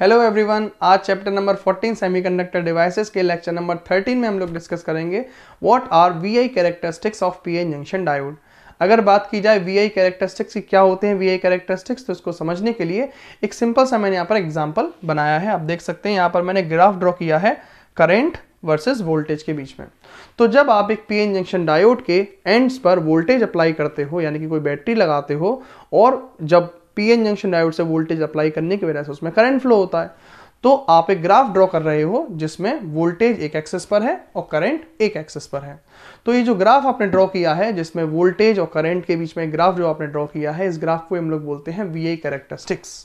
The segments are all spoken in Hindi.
हेलो एवरीवन आज चैप्टर नंबर 14 सेमीकंडक्टर डिवाइसेस के लेक्चर नंबर 13 में हम लोग डिस्कस करेंगे what are VI characteristics of PN junction diode अगर बात की जाए वीआई कैरेक्टरिस्टिक्स की क्या होते हैं वीआई कैरेक्टरिस्टिक्स तो इसको समझने के लिए एक सिंपल सा मैंने यहाँ पर एग्जाम्पल बनाया है आप देख सकते हैं यहाँ पर मैंने ग्राफ ड्रॉ किया है करेंट वर्सेज वोल्टेज के बीच में तो जब आप एक पी जंक्शन डायोड के एंड्स पर वोल्टेज अप्लाई करते हो यानी कि कोई बैटरी लगाते हो और जब पीएन जंक्शन डायोड से वोल्टेज अप्लाई करने की वजह से उसमें करंट फ्लो होता है तो आप एक ग्राफ ड्रॉ कर रहे हो जिसमें वोल्टेज एक एक्सेस पर है और करंट एक एक्सेस पर है तो ये जो ग्राफ आपने ड्रॉ किया है जिसमें वोल्टेज और करंट के बीच में ग्राफ जो आपने ड्रॉ किया है इस ग्राफ को हम लोग बोलते हैं वी आई करेक्टरिस्टिक्स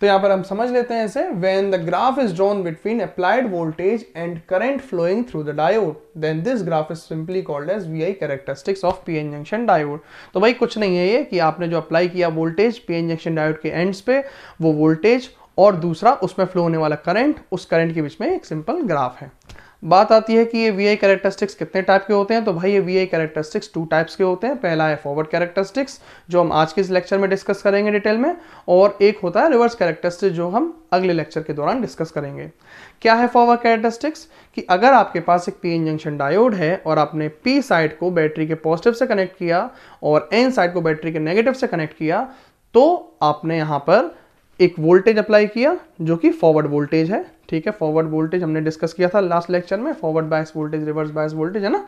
तो यहाँ पर हम समझ लेते हैं इसे when the graph is drawn between applied voltage and current flowing through the diode then this graph is simply called as V I characteristics of P N junction diode तो भाई कुछ नहीं है ये कि आपने जो अप्लाई किया voltage P N junction diode के एंड्स पे वो वोल्टेज और दूसरा उसमें फ्लो होने वाला करंट उस करंट के बीच में एक सिंपल ग्राफ है बात आती है कि ये वी आई कैरेक्टरिस्टिक्स कितने टाइप के होते हैं तो भाई ये V I characteristics two types के होते हैं पहला है फॉरवर्ड कैरेक्टरिस्टिक्स जो हम आज के इस लेक्चर में डिस्कस करेंगे डिटेल में और एक होता है रिवर्स कैरेक्टरिस्टिक्स जो हम अगले लेक्चर के दौरान डिस्कस करेंगे क्या है फॉरवर्ड कैरेक्टरिस्टिक्स कि अगर आपके पास एक पी एन जंक्शन डायोड है और आपने पी साइड को बैटरी के पॉजिटिव से कनेक्ट किया और एन साइड को बैटरी के नेगेटिव से कनेक्ट किया तो आपने यहाँ पर एक वोल्टेज अप्लाई किया जो कि फॉरवर्ड वोल्टेज है ठीक है फॉरवर्ड वोल्टेज हमने डिस्कस किया था लास्ट लेक्चर में forward bias voltage reverse bias voltage है ना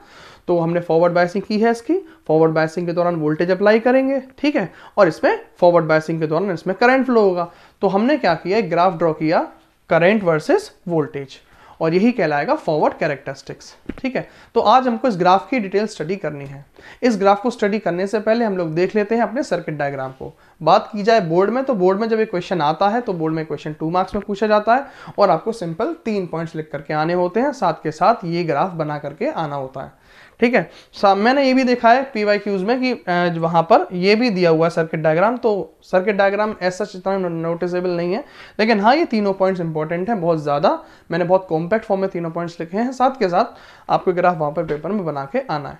तो हमने फॉरवर्ड बायसिंग की है इसकी फॉरवर्ड बायसिंग के दौरान वोल्टेज अप्लाई करेंगे ठीक है और इसमें फॉरवर्ड बायसिंग के दौरान इसमें करंट फ्लो होगा तो हमने क्या किया एक ग्राफ ड्रॉ किया करंट वर्सेस वोल्टेज और यही कहलाएगा फॉरवर्ड कैरेक्टरिस्टिक्स ठीक है तो आज हमको इस ग्राफ की डिटेल स्टडी करनी है इस ग्राफ को स्टडी करने से पहले हम लोग देख लेते हैं अपने सर्किट डायग्राम को बात की जाए बोर्ड में तो बोर्ड में जब एक क्वेश्चन आता है तो बोर्ड में क्वेश्चन टू मार्क्स में पूछा जाता है और आपको सिंपल तीन पॉइंट्स लिख करके आने होते हैं साथ के साथ ये ग्राफ बना करके आना होता है ठीक है मैंने ये भी देखा है पी वाई क्यूज में कि वहां पर ये भी दिया हुआ है सर्किट डायग्राम तो सर्किट डायग्राम ऐसा इतना नोटिसेबल नहीं है लेकिन हाँ ये तीनों पॉइंट्स इंपॉर्टेंट हैं बहुत ज़्यादा मैंने बहुत कॉम्पैक्ट फॉर्म में तीनों पॉइंट्स लिखे हैं साथ के साथ आपको ग्राफ वहां पर पेपर में बना के आना है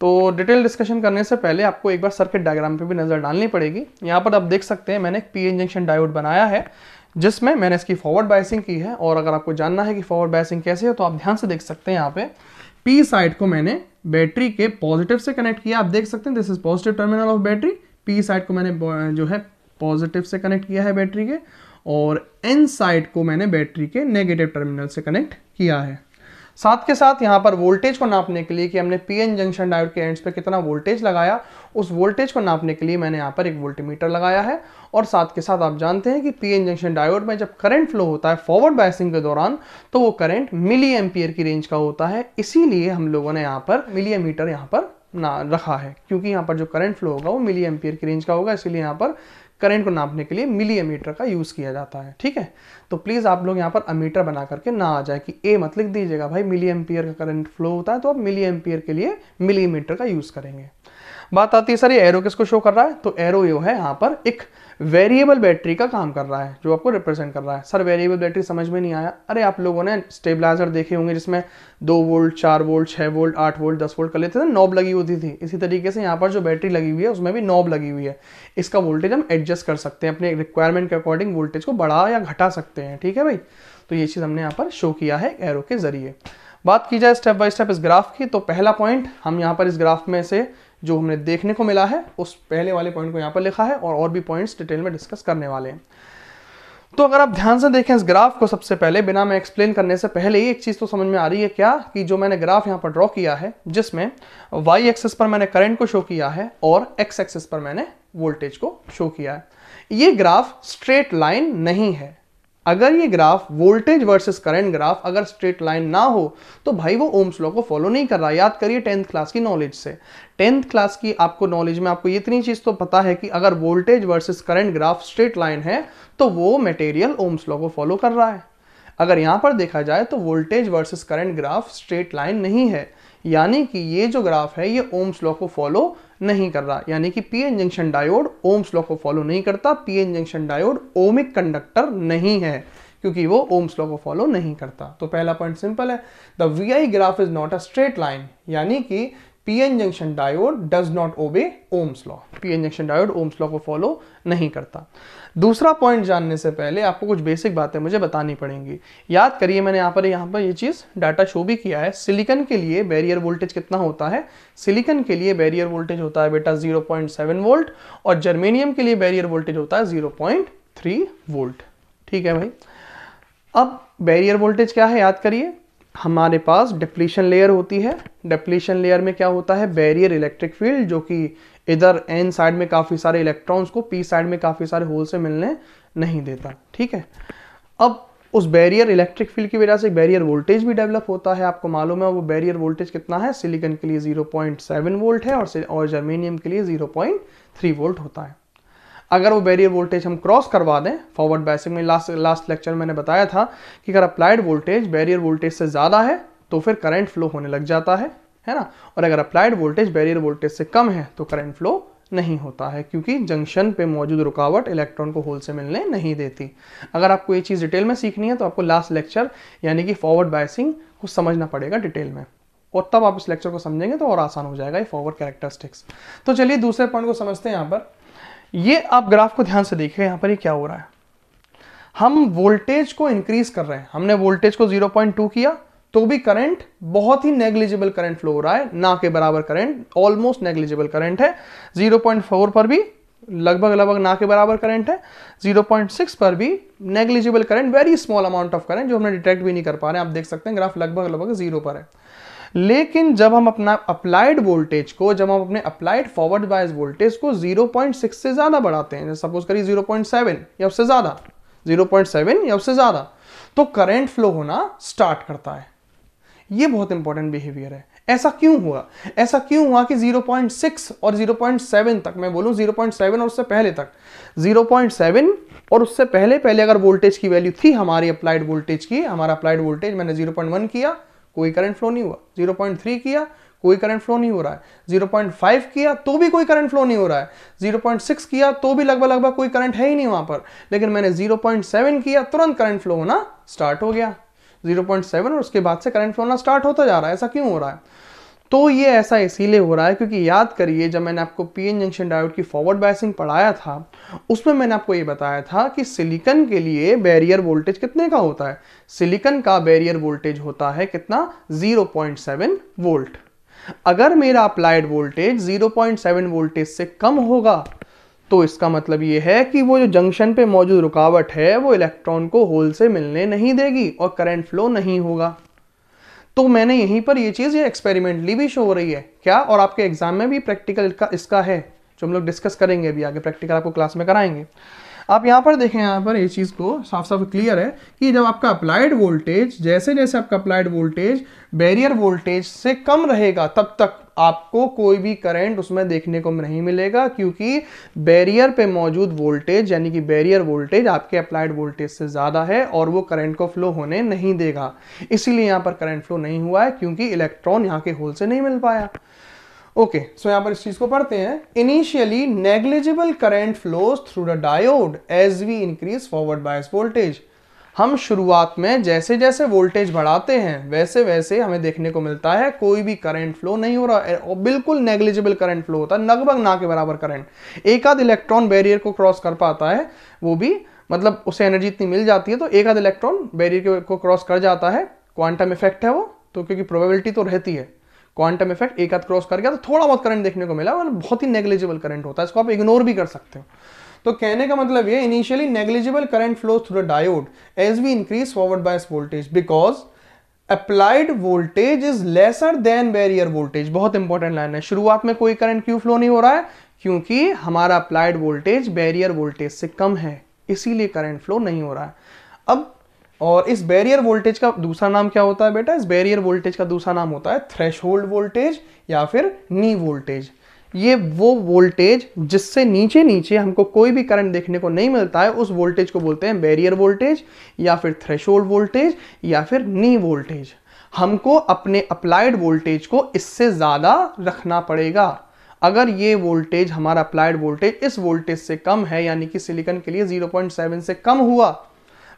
तो डिटेल डिस्कशन करने से पहले आपको एक बार सर्किट डायग्राम पे भी नज़र डालनी पड़ेगी यहाँ पर आप देख सकते हैं मैंने एक पी इंजेक्शन डायोड बनाया है जिसमें मैंने इसकी फॉरवर्ड बायसिंग की है और अगर आपको जानना है कि फॉरवर्ड बायसिंग कैसे है तो आप ध्यान से देख सकते हैं यहाँ पे पी साइड को मैंने बैटरी के पॉजिटिव से कनेक्ट किया आप देख सकते हैं this is positive terminal of battery P side को मैंने जो है पॉजिटिव से कनेक्ट किया है बैटरी के और एन साइड को मैंने बैटरी के नेगेटिव टर्मिनल से कनेक्ट किया है साथ के साथ यहाँ पर वोल्टेज को नापने के लिए कि हमने पीएन जंक्शन डायोड के एंड्स पे कितना वोल्टेज लगाया उस वोल्टेज को नापने के लिए मैंने यहाँ पर एक वोल्टीमीटर लगाया है और साथ के साथ आप जानते हैं कि पीएन जंक्शन डायोड में जब करंट फ्लो होता है फॉरवर्ड बायसिंग के दौरान तो वो करंट मिली एम्पियर की रेंज का होता है इसीलिए हम लोगों ने यहाँ पर मिली एमीटर यहाँ पर ना रखा है क्योंकि यहाँ पर जो करंट फ्लो होगा वो मिली एम्पियर की रेंज का होगा इसीलिए यहाँ पर करंट को नापने के लिए मिली अमीटर का यूज़ किया जाता है ठीक है तो प्लीज़ आप लोग यहाँ पर अमीटर बना करके ना आ जाए कि ए मत लिख दीजिएगा भाई मिली एम्पियर का करंट फ्लो होता है तो आप मिली एम्पियर के लिए मिली मीटर का यूज़ करेंगे बात आती है सर ये एरो किसको शो कर रहा है तो एरो यो है यहाँ पर एक वेरिएबल बैटरी का काम कर रहा है जो आपको रिप्रेजेंट कर रहा है सर वेरिएबल बैटरी समझ में नहीं आया अरे आप लोगों ने स्टेबलाइजर देखे होंगे जिसमें दो वोल्ट चार वोल्ट छः वोल्ट आठ वोल्ट दस वोल्ट कर लेते थे नॉब लगी होती थी इसी तरीके से यहाँ पर जो बैटरी लगी हुई है उसमें भी नॉब लगी हुई है इसका वोल्टेज हम एडजस्ट कर सकते हैं अपने रिक्वायरमेंट के अकॉर्डिंग वोल्टेज को बढ़ा या घटा सकते हैं ठीक है भाई तो ये चीज़ हमने यहाँ पर शो किया है एरो के जरिए बात की जाए स्टेप बाय स्टेप इस ग्राफ की तो पहला पॉइंट हम यहाँ पर इस ग्राफ में से जो हमने देखने को मिला है उस पहले वाले पॉइंट को यहाँ पर लिखा है और और भी पॉइंट्स डिटेल में डिस्कस करने वाले हैं तो अगर आप ध्यान से देखें इस ग्राफ को सबसे पहले बिना मैं एक्सप्लेन करने से पहले ही एक चीज़ तो समझ में आ रही है क्या कि जो मैंने ग्राफ यहाँ पर ड्रॉ किया है जिसमें वाई एक्सेस पर मैंने करंट को शो किया है और एक्स एक्सेस पर मैंने वोल्टेज को शो किया है ये ग्राफ स्ट्रेट लाइन नहीं है अगर ये graph voltage versus current graph अगर स्ट्रेट लाइन ना हो तो भाई वो ओम्स लॉ को फॉलो नहीं कर रहा याद करिए टेंथ क्लास की नॉलेज से टेंथ क्लास की आपको नॉलेज में आपको इतनी चीज़ तो पता है कि अगर voltage versus current graph straight line है तो वो मटेरियल ओम्स लॉ को फॉलो कर रहा है अगर यहाँ पर देखा जाए तो voltage versus current graph straight line नहीं है यानी कि ये जो ग्राफ है ये ओम्स लॉ को फॉलो नहीं कर रहा यानी कि P N junction diode Ohm's law को फॉलो नहीं करता P N junction diode ohmic conductor नहीं है क्योंकि वो ओम्स लॉ को फॉलो नहीं करता तो पहला पॉइंट सिंपल है the V I graph is not a straight line यानी कि PN junction diode does not obey Ohm's law PN junction diode Ohm's law को फॉलो नहीं करता दूसरा पॉइंट जानने से पहले आपको कुछ बेसिक बातें मुझे बतानी पड़ेंगी याद करिए मैंने यहाँ पर यहाँ पर ये चीज़ डाटा शो भी किया है सिलिकन के लिए बैरियर वोल्टेज कितना होता है सिलिकन के लिए बैरियर वोल्टेज होता है बेटा 0.7 वोल्ट और जर्मेनियम के लिए बैरियर वोल्टेज होता है 0.3 वोल्ट ठीक है भाई अब बैरियर वोल्टेज क्या है याद करिए हमारे पास डिप्लीशन लेयर होती है डिप्लीशन लेयर में क्या होता है बैरियर इलेक्ट्रिक फील्ड जो कि इधर एन साइड में काफ़ी सारे इलेक्ट्रॉन्स को पी साइड में काफ़ी सारे होल से मिलने नहीं देता ठीक है अब उस बैरियर इलेक्ट्रिक फील्ड की वजह से बैरियर वोल्टेज भी डेवलप होता है आपको मालूम है वो बैरियर वोल्टेज कितना है सिलिकन के लिए 0.7 वोल्ट है और जर्मेनियम के लिए 0.3 वोल्ट होता है अगर वो बैरियर वोल्टेज हम क्रॉस करवा दें फॉरवर्ड बैसिंग में लास्ट लास्ट लेक्चर मैंने बताया था कि अगर अप्लाइड वोल्टेज बैरियर वोल्टेज से ज़्यादा है तो फिर करंट फ्लो होने लग जाता है है ना और अगर अप्लाइड वोल्टेज बैरियर वोल्टेज से कम है तो करंट फ्लो नहीं होता है क्योंकि जंक्शन पे मौजूद रुकावट इलेक्ट्रॉन को होल से मिलने नहीं देती अगर आपको ये चीज़ डिटेल में सीखनी है तो आपको लास्ट लेक्चर यानी कि फॉरवर्ड बायसिंग को समझना पड़ेगा डिटेल में और तब आप इस लेक्चर को समझेंगे तो और आसान हो जाएगा ये फॉरवर्ड कैरेक्टरिस्टिक्स तो चलिए दूसरे पॉइंट को समझते हैं यहाँ पर ये आप ग्राफ को ध्यान से देखिए यहां पर ये क्या हो रहा है हम वोल्टेज को इंक्रीज कर रहे हैं हमने वोल्टेज को 0.2 किया तो भी करंट बहुत ही नेग्लिजिबल करंट फ्लो हो रहा है ना के बराबर करंट ऑलमोस्ट नेग्लिजिबल करंट है 0.4 पर भी लगभग लगभग ना के बराबर करंट है 0.6 पर भी negligible current very small amount of current जो हमने डिटेक्ट भी नहीं कर पा रहे हैं आप देख सकते हैं ग्राफ लगभग लगभग जीरो पर है लेकिन जब हम अपना अप्लाइड वोल्टेज को जब हम अपने अप्लाइड फॉरवर्ड बायस वोल्टेज को 0.6 से ज़्यादा बढ़ाते हैं सपोज करिए 0.7 या उससे ज़्यादा 0.7 या उससे ज़्यादा तो करंट फ्लो होना स्टार्ट करता है ये बहुत इंपॉर्टेंट बिहेवियर है ऐसा क्यों हुआ ऐसा क्यों हुआ कि 0.6 और 0.7 तक मैं बोलूं 0.7 और उससे पहले तक 0.7 और उससे पहले पहले अगर वोल्टेज की वैल्यू थी हमारी अप्लाइड वोल्टेज की हमारा अप्लाइड वोल्टेज मैंने 0.1 किया कोई करंट फ्लो नहीं हुआ 0.3 किया कोई करंट फ्लो नहीं हो रहा है 0.5 किया तो भी कोई करंट फ्लो नहीं हो रहा है 0.6 किया तो भी लगभग लगभग कोई करंट है ही नहीं वहां पर लेकिन मैंने 0.7 किया तुरंत करंट फ्लो होना स्टार्ट हो गया 0.7 और उसके बाद से करंट फ्लो होना स्टार्ट होता जा रहा है ऐसा क्यों हो रहा है तो ये ऐसा इसीलिए हो रहा है क्योंकि याद करिए जब मैंने आपको पीएन जंक्शन डायोड की फॉरवर्ड बायसिंग पढ़ाया था उसमें मैंने आपको ये बताया था कि सिलिकन के लिए बैरियर वोल्टेज कितने का होता है सिलिकन का बैरियर वोल्टेज होता है कितना 0.7 वोल्ट अगर मेरा अप्लाइड वोल्टेज 0.7 वोल्टेज से कम होगा तो इसका मतलब ये है कि वो जो जंक्शन पे मौजूद रुकावट है वो इलेक्ट्रॉन को होल से मिलने नहीं देगी और करंट फ्लो नहीं होगा तो मैंने यहीं पर ये चीज़ ये एक्सपेरिमेंटली भी शो हो रही है क्या और आपके एग्जाम में भी प्रैक्टिकल का इसका है जो हम लोग डिस्कस करेंगे अभी आगे प्रैक्टिकल आपको क्लास में कराएंगे आप यहाँ पर देखें यहाँ पर ये चीज़ को साफ साफ क्लियर है कि जब आपका अप्लाइड वोल्टेज जैसे जैसे आपका अप्लाइड वोल्टेज बैरियर वोल्टेज से कम रहेगा तब तक आपको कोई भी करंट उसमें देखने को नहीं मिलेगा क्योंकि बैरियर पे मौजूद वोल्टेज यानी कि बैरियर वोल्टेज आपके अप्लाइड वोल्टेज से ज़्यादा है और वो करंट को फ्लो होने नहीं देगा इसीलिए यहाँ पर करंट फ्लो नहीं हुआ है क्योंकि इलेक्ट्रॉन यहाँ के होल से नहीं मिल पाया ओके सो यहां पर इस चीज को पढ़ते हैं initially negligible current flows through the diode as we increase forward bias voltage हम शुरुआत में जैसे जैसे वोल्टेज बढ़ाते हैं वैसे वैसे हमें देखने को मिलता है कोई भी करंट फ्लो नहीं हो रहा है और बिल्कुल नेग्लिजिबल करंट फ्लो होता है लगभग ना के बराबर करंट एक आध इलेक्ट्रॉन बैरियर को क्रॉस कर पाता है वो भी मतलब उसे एनर्जी इतनी मिल जाती है तो एक आध इलेक्ट्रॉन बैरियर को क्रॉस कर जाता है क्वांटम इफेक्ट है वो तो क्योंकि प्रोबेबिलिटी तो रहती है क्वांटम इफेक्ट एक आध क्रॉस कर गया तो थोड़ा बहुत करंट देखने को मिला और बहुत ही नेग्लिजिबल करंट होता है इसको आप इग्नोर भी कर सकते हो तो कहने का मतलब ये initially negligible current flow through the diode as we increase forward bias voltage because applied voltage is lesser than barrier voltage बहुत इंपॉर्टेंट लाइन है शुरुआत में कोई करंट क्यों फ्लो नहीं हो रहा है क्योंकि हमारा अप्लाइड वोल्टेज बैरियर वोल्टेज से कम है इसीलिए करंट फ्लो नहीं हो रहा है अब और इस बैरियर वोल्टेज का दूसरा नाम क्या होता है बेटा इस बैरियर वोल्टेज का दूसरा नाम होता है थ्रेश वोल्टेज या फिर नी वोल्टेज ये वो वोल्टेज जिससे नीचे नीचे हमको कोई भी करंट देखने को नहीं मिलता है उस वोल्टेज को बोलते हैं बैरियर वोल्टेज या फिर थ्रेश वोल्टेज या फिर नी वोल्टेज हमको अपने अप्लाइड वोल्टेज को इससे ज़्यादा रखना पड़ेगा अगर ये वोल्टेज हमारा अप्लाइड वोल्टेज इस वोल्टेज से कम है यानी कि सिलिकन के लिए 0.7 से कम हुआ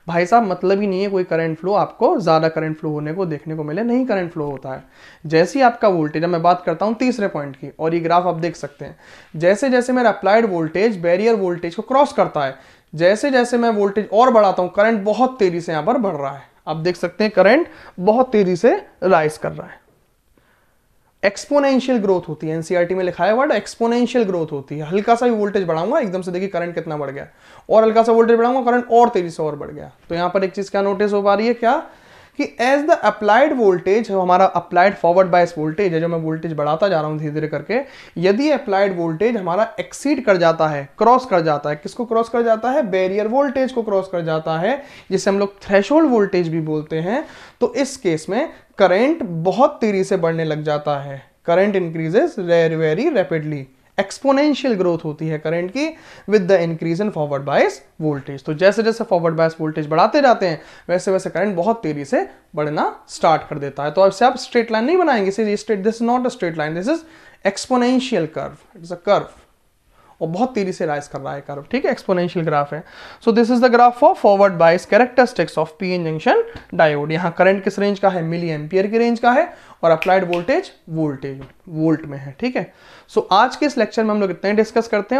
भाई साहब मतलब ही नहीं है कोई करंट फ्लो आपको ज़्यादा करंट फ्लो होने को देखने को मिले नहीं करंट फ्लो होता है जैसे ही आपका वोल्टेज मैं बात करता हूँ तीसरे पॉइंट की और ये ग्राफ आप देख सकते हैं जैसे जैसे मेरा अप्लाइड वोल्टेज बैरियर वोल्टेज को क्रॉस करता है जैसे जैसे मैं वोल्टेज और बढ़ाता हूँ करंट बहुत तेज़ी से यहाँ पर बढ़ रहा है आप देख सकते हैं करंट बहुत तेज़ी से राइज कर रहा है एक्सपोनेंशियल ग्रोथ होती है एनसीआरटी e में लिखा है वर्ड एक्सपोनेंशियल ग्रोथ होती है हल्का सा भी वोल्टेज बढ़ाऊंगा एकदम से देखिए करंट कितना बढ़ गया और हल्का सा वोल्टेज बढ़ाऊंगा करंट और तेजी से और बढ़ गया तो यहां पर एक चीज़ क्या नोटिस हो पा रही है क्या कि एज द अप्लाइड वोल्टेज हमारा अप्लाइड फॉरवर्ड बायस वोल्टेज है जो मैं वोल्टेज बढ़ाता जा रहा हूँ धीरे धीरे करके यदि अप्लाइड वोल्टेज हमारा एक्सीड कर जाता है क्रॉस कर जाता है किसको क्रॉस कर जाता है बैरियर वोल्टेज को क्रॉस कर जाता है जिसे हम लोग थ्रेश वोल्टेज भी बोलते हैं तो इस केस में करेंट बहुत तेजी से बढ़ने लग जाता है current increases very very rapidly exponential growth होती है करंट की with the increase in forward bias voltage तो जैसे जैसे फॉरवर्ड बायस वोल्टेज बढ़ाते जाते हैं वैसे वैसे करंट बहुत तेजी से बढ़ना स्टार्ट कर देता है तो अब से आप स्ट्रेट लाइन नहीं बनाएंगे this is not a straight line this is exponential curve it's a curve और बहुत तेजी से राइज कर रहा है कर्व ठीक है एक्सपोनेंशियल ग्राफ है so this is the graph for forward bias characteristics of P N junction diode यहाँ करंट किस रेंज का है मिली एम्पियर की रेंज का है और अप्लाइड वोल्टेज वोल्टेज वोल्ट में है ठीक है सो so, आज के इस लेक्चर में हम लोग इतना ही डिस्कस करते हैं